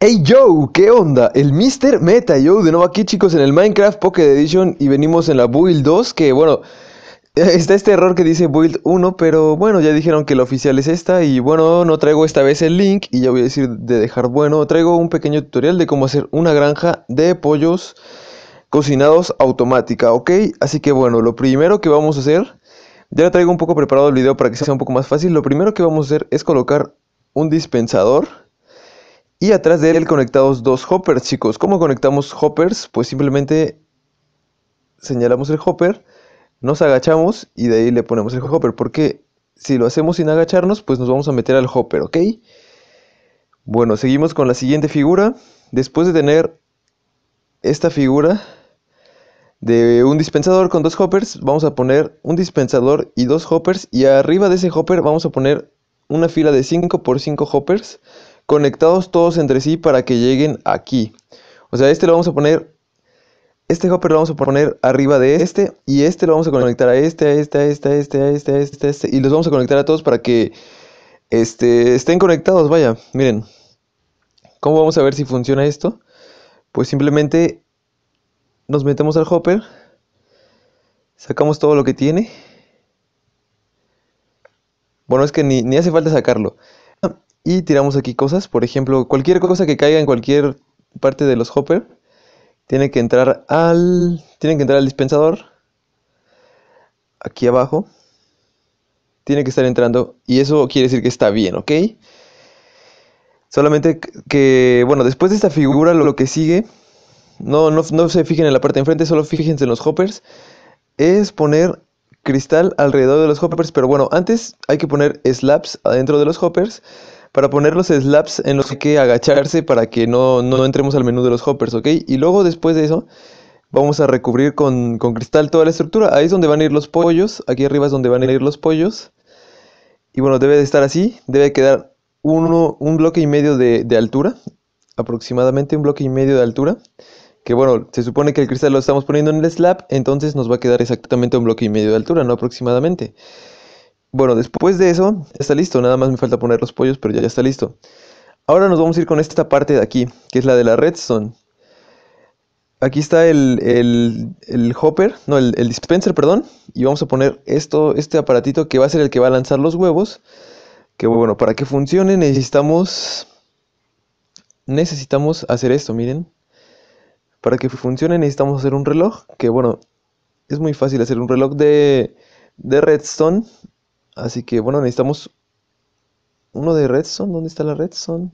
Hey yo, ¿qué onda? El Mr. Meta, yo de nuevo aquí chicos en el Minecraft Pocket Edition y venimos en la build 2 que bueno, eh, está este error que dice build 1 pero bueno ya dijeron que la oficial es esta y bueno no traigo esta vez el link y ya voy a decir de dejar bueno, traigo un pequeño tutorial de cómo hacer una granja de pollos cocinados automática, ok, así que bueno, lo primero que vamos a hacer, ya traigo un poco preparado el video para que sea un poco más fácil, lo primero que vamos a hacer es colocar un dispensador y atrás de él conectados dos hoppers, chicos. ¿Cómo conectamos hoppers? Pues simplemente señalamos el hopper, nos agachamos y de ahí le ponemos el hopper. Porque si lo hacemos sin agacharnos, pues nos vamos a meter al hopper, ¿ok? Bueno, seguimos con la siguiente figura. Después de tener esta figura de un dispensador con dos hoppers, vamos a poner un dispensador y dos hoppers. Y arriba de ese hopper vamos a poner una fila de 5 x 5 hoppers conectados todos entre sí para que lleguen aquí. O sea, este lo vamos a poner, este hopper lo vamos a poner arriba de este y este lo vamos a conectar a este, a este, a este, a este, a este, a este, este y los vamos a conectar a todos para que este, estén conectados, vaya, miren. ¿Cómo vamos a ver si funciona esto? Pues simplemente nos metemos al hopper, sacamos todo lo que tiene. Bueno, es que ni hace falta sacarlo. Y tiramos aquí cosas, por ejemplo, cualquier cosa que caiga en cualquier parte de los hoppers tiene que entrar al tiene que entrar al dispensador aquí abajo. Tiene que estar entrando y eso quiere decir que está bien, ¿ok? Solamente que, bueno, después de esta figura lo que sigue, no, no, no se fijen en la parte de enfrente, solo fíjense en los hoppers, es poner cristal alrededor de los hoppers, pero bueno, antes hay que poner slabs adentro de los hoppers para poner los slaps en los que hay que agacharse para que no, no entremos al menú de los hoppers, ¿ok? Y luego después de eso vamos a recubrir con, con, cristal toda la estructura. Ahí es donde van a ir los pollos, aquí arriba es donde van a ir los pollos. Y bueno, debe de estar así, debe quedar uno, un bloque y medio de, de altura, aproximadamente un bloque y medio de altura. Que bueno, se supone que el cristal lo estamos poniendo en el slab, entonces nos va a quedar exactamente un bloque y medio de altura, no aproximadamente. Bueno, después de eso, está listo. Nada más me falta poner los pollos, pero ya, está listo. Ahora nos vamos a ir con esta parte de aquí, que es la de la redstone. Aquí está el, el, el hopper, no, el, el, dispenser, perdón. Y vamos a poner esto, este aparatito que va a ser el que va a lanzar los huevos. Que bueno, para que funcione necesitamos... Necesitamos hacer esto, miren. Para que funcione necesitamos hacer un reloj. Que bueno, es muy fácil hacer un reloj de, de redstone Así que bueno, necesitamos uno de redstone. ¿Dónde está la redstone?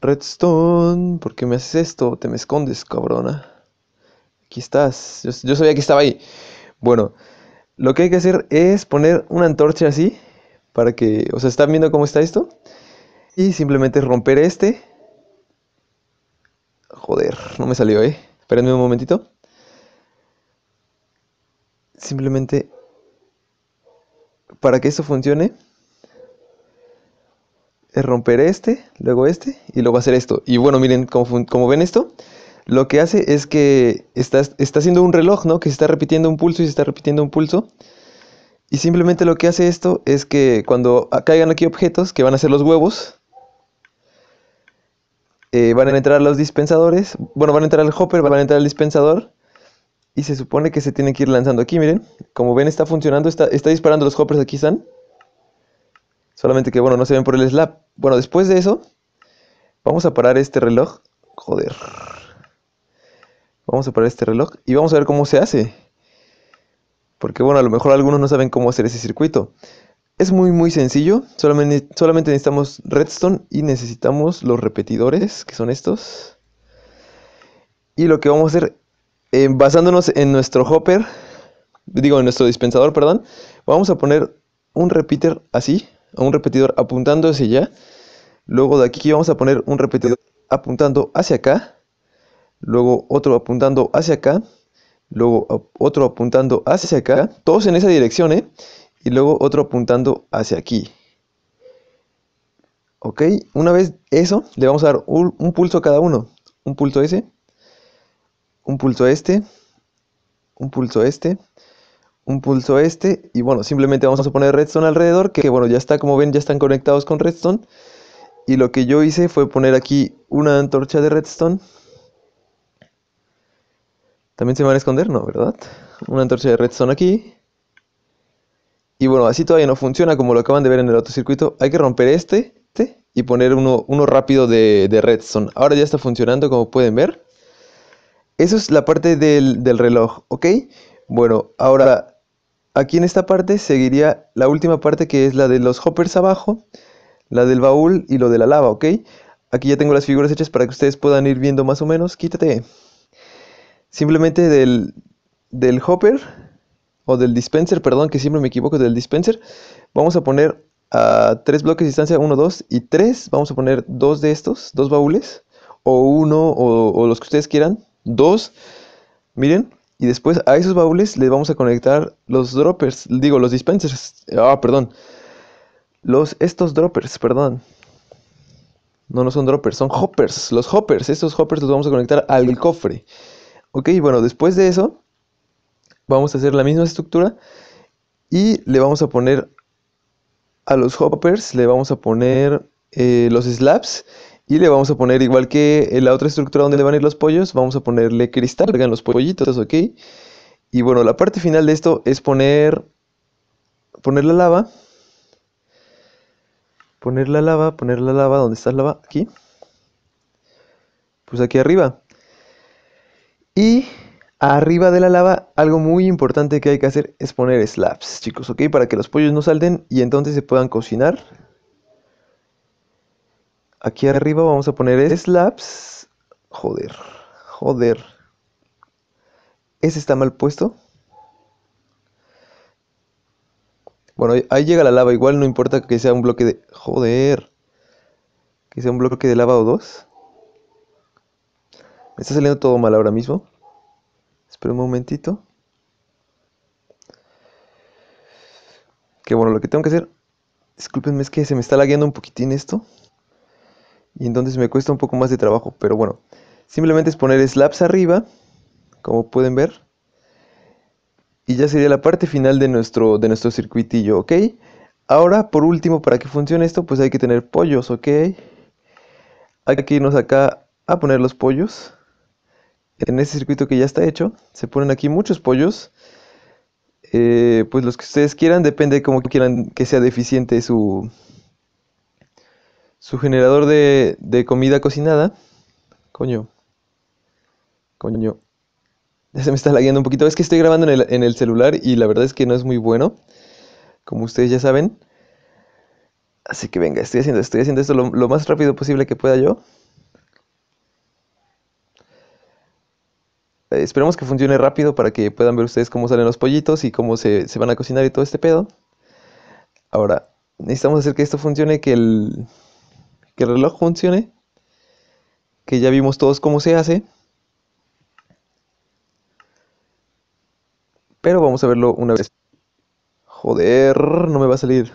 Redstone, ¿por qué me haces esto? Te me escondes, cabrona. Aquí estás. Yo, yo, sabía que estaba ahí. Bueno, lo que hay que hacer es poner una antorcha así. Para que, o sea, ¿están viendo cómo está esto? Y simplemente romper este. Joder, no me salió, ¿eh? Espérenme un momentito. Simplemente para que esto funcione, es romper este, luego este y luego hacer esto. Y bueno, miren, como, ven esto, lo que hace es que está, está haciendo un reloj, ¿no? Que se está repitiendo un pulso y se está repitiendo un pulso. Y simplemente lo que hace esto es que cuando caigan aquí objetos, que van a ser los huevos, eh, van a entrar los dispensadores, bueno, van a entrar el hopper, van a entrar el dispensador, y se supone que se tiene que ir lanzando aquí, miren, como ven, está funcionando, está, disparando los hoppers, aquí están. Solamente que, bueno, no se ven por el slap. Bueno, después de eso, vamos a parar este reloj. Joder. Vamos a parar este reloj y vamos a ver cómo se hace. Porque, bueno, a lo mejor algunos no saben cómo hacer ese circuito. Es muy muy sencillo, solamente, solamente, necesitamos redstone y necesitamos los repetidores, que son estos. Y lo que vamos a hacer, eh, basándonos en nuestro hopper, digo, en nuestro dispensador, perdón, vamos a poner un repeater así, un repetidor apuntando hacia allá. Luego de aquí vamos a poner un repetidor apuntando hacia acá. Luego otro apuntando hacia acá. Luego otro apuntando hacia acá. Todos en esa dirección, ¿eh? Y luego otro apuntando hacia aquí. Ok, una vez eso, le vamos a dar un, pulso a cada uno. Un pulso ese. Un pulso este un pulso este, un pulso este, y bueno, simplemente vamos a poner redstone alrededor, que bueno, ya está, como ven, ya están conectados con redstone. Y lo que yo hice fue poner aquí una antorcha de redstone. También se van a esconder, ¿no? ¿Verdad? Una antorcha de redstone aquí. Y bueno, así todavía no funciona, como lo acaban de ver en el otro circuito. Hay que romper este, este y poner uno, rápido de, de redstone. Ahora ya está funcionando, como pueden ver. Eso es la parte del, reloj, ¿ok? Bueno, ahora aquí en esta parte seguiría la última parte que es la de los hoppers abajo, la del baúl y lo de la lava, ¿ok? Aquí ya tengo las figuras hechas para que ustedes puedan ir viendo más o menos. Quítate. Simplemente del, del hopper o del dispenser, perdón, que siempre me equivoco, del dispenser, vamos a poner a tres bloques de distancia, uno dos y tres, Vamos a poner dos de estos, dos baúles, o uno, o los que ustedes quieran, dos, miren, y después a esos baúles le vamos a conectar los droppers, digo, los dispensers, ah, perdón, los, estos droppers, perdón. No, no son droppers, son hoppers. Los hoppers, estos hoppers los vamos a conectar al cofre. Ok, bueno, después de eso, vamos a hacer la misma estructura y le vamos a poner a los hoppers, le vamos a poner eh, los slabs y le vamos a poner, igual que en la otra estructura donde van a ir los pollos, vamos a ponerle cristal, los pollitos, ¿ok? Y bueno, la parte final de esto es poner, poner la lava. Poner la lava, poner la lava, ¿dónde está la lava? Aquí. Pues aquí arriba. Y arriba de la lava, algo muy importante que hay que hacer es poner slabs, chicos, ¿ok? Para que los pollos no salten y entonces se puedan cocinar Aquí arriba vamos a poner slabs. Joder, joder. Ese está mal puesto. Bueno, ahí llega la lava. Igual no importa que sea un bloque de... Joder. Que sea un bloque de lava o dos. Me está saliendo todo mal ahora mismo. Espera un momentito. Que bueno, lo que tengo que hacer... Disculpenme, es que se me está lagueando un poquitín esto y entonces me cuesta un poco más de trabajo, pero bueno, simplemente es poner slabs arriba, como pueden ver, y ya sería la parte final de nuestro, de nuestro circuitillo, ¿ok? Ahora, por último, para que funcione esto, pues hay que tener pollos, ¿ok? Hay que irnos acá a poner los pollos. En ese circuito que ya está hecho, se ponen aquí muchos pollos. Eh, pues los que ustedes quieran, depende de cómo quieran que sea deficiente su, su generador de, comida cocinada. Coño. Coño. Ya se me está lagueando un poquito. Es que estoy grabando en el, celular y la verdad es que no es muy bueno. Como ustedes ya saben. Así que venga, estoy haciendo, estoy haciendo esto lo, más rápido posible que pueda yo. Eh, esperemos que funcione rápido para que puedan ver ustedes cómo salen los pollitos y cómo se, se van a cocinar y todo este pedo. Ahora, necesitamos hacer que esto funcione, que el, que el reloj funcione, que ya vimos todos cómo se hace. Pero vamos a verlo una vez. Joder, no me va a salir.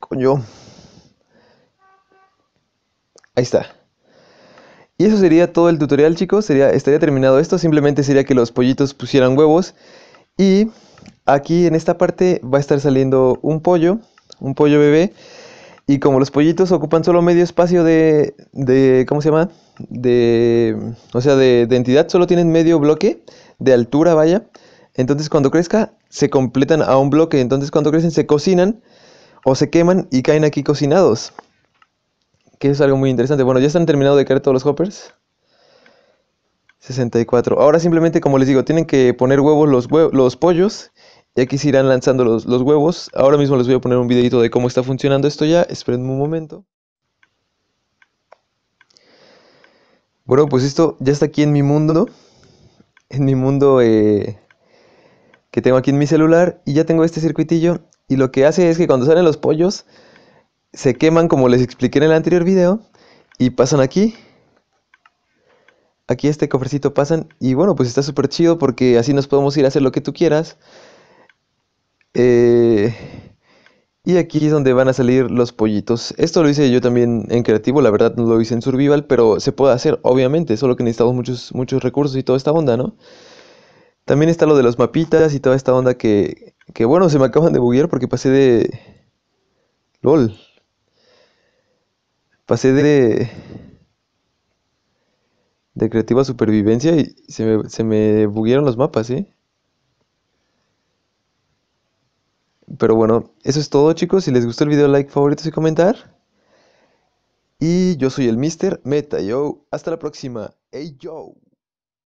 Coño. Ahí está. Y eso sería todo el tutorial, chicos. Sería, estaría terminado esto. Simplemente sería que los pollitos pusieran huevos. Y Aquí en esta parte va a estar saliendo un pollo, un pollo bebé. Y como los pollitos ocupan solo medio espacio de, de ¿cómo se llama? De, o sea, de, entidad, solo tienen medio bloque de altura, vaya. Entonces cuando crezca, se completan a un bloque. Entonces cuando crecen, se cocinan o se queman y caen aquí cocinados. Que es algo muy interesante. Bueno, ya están terminados de caer todos los hoppers. 64. Ahora simplemente, como les digo, tienen que poner huevos los, los pollos y aquí se irán lanzando los, huevos. Ahora mismo les voy a poner un videito de cómo está funcionando esto ya. Esperen un momento. Bueno, pues esto ya está aquí en mi mundo. En mi mundo eh, que tengo aquí en mi celular. Y ya tengo este circuitillo. Y lo que hace es que cuando salen los pollos, se queman como les expliqué en el anterior video. Y pasan aquí. Aquí este cofrecito pasan. Y bueno, pues está súper chido porque así nos podemos ir a hacer lo que tú quieras. Eh, y aquí es donde van a salir los pollitos. Esto lo hice yo también en creativo, la verdad no lo hice en survival, pero se puede hacer, obviamente, solo que necesitamos muchos, muchos recursos y toda esta onda, ¿no? También está lo de los mapitas y toda esta onda que, que bueno, se me acaban de buguear porque pasé de... LOL. Pasé de... De creativa supervivencia y se me, se me buguearon los mapas, ¿eh? Pero bueno, eso es todo chicos. Si les gustó el video, like, favoritos y comentar. Y yo soy el Mister Meta, yo. Hasta la próxima. Hey, yo.